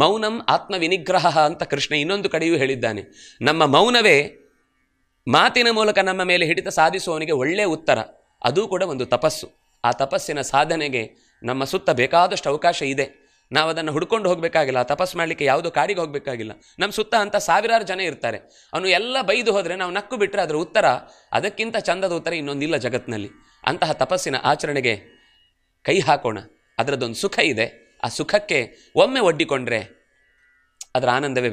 ಮೌನಂ ಆತ್ಮವಿನಿಗ್ರಹ ಅಂತ ಕೃಷ್ಣ ಇನ್ನೊಂದು ಕಡೆಯೂ ಹೇಳಿದ್ದಾನೆ ನಮ್ಮ ಮೌನವೇ ಮಾತಿನ ಮೂಲಕ ನಮ್ಮ ಮೇಲೆ ಹಿಡಿತ ಸಾಧಿಸುವವನಿಗೆ ಒಳ್ಳೆಯ ಉತ್ತರ ಅದೂ ಕೂಡ ಒಂದು ತಪಸ್ಸು ಆ ತಪಸ್ಸಿನ ಸಾಧನೆಗೆ ನಮ್ಮ ಸುತ್ತ ಬೇಕಾದಷ್ಟು ಅವಕಾಶ ಇದೆ ನಾವು ಅದನ್ನು ಹುಡ್ಕೊಂಡು ಹೋಗಬೇಕಾಗಿಲ್ಲ ತಪಸ್ಸು ಮಾಡಲಿಕ್ಕೆ ಯಾವುದೋ ಕಾಡಿಗೆ ಹೋಗಬೇಕಾಗಿಲ್ಲ ನಮ್ಮ ಸುತ್ತ ಅಂತ ಸಾವಿರಾರು ಜನ ಇರ್ತಾರೆ ಅವನು ಎಲ್ಲ ಬೈದು ಹೋದರೆ ನಾವು ನಕ್ಕು ಬಿಟ್ಟರೆ ಅದರ ಉತ್ತರ ಅದಕ್ಕಿಂತ ಚಂದದ ಉತ್ತರ ಇನ್ನೊಂದಿಲ್ಲ ಜಗತ್ತಿನಲ್ಲಿ ಅಂತಹ ತಪಸ್ಸಿನ ಆಚರಣೆಗೆ ಕೈ ಹಾಕೋಣ ಅದರದ್ದೊಂದು ಸುಖ ಇದೆ ಆ ಸುಖಕ್ಕೆ ಒಮ್ಮೆ ಒಡ್ಡಿಕೊಂಡ್ರೆ ಅದರ ಆನಂದವೇ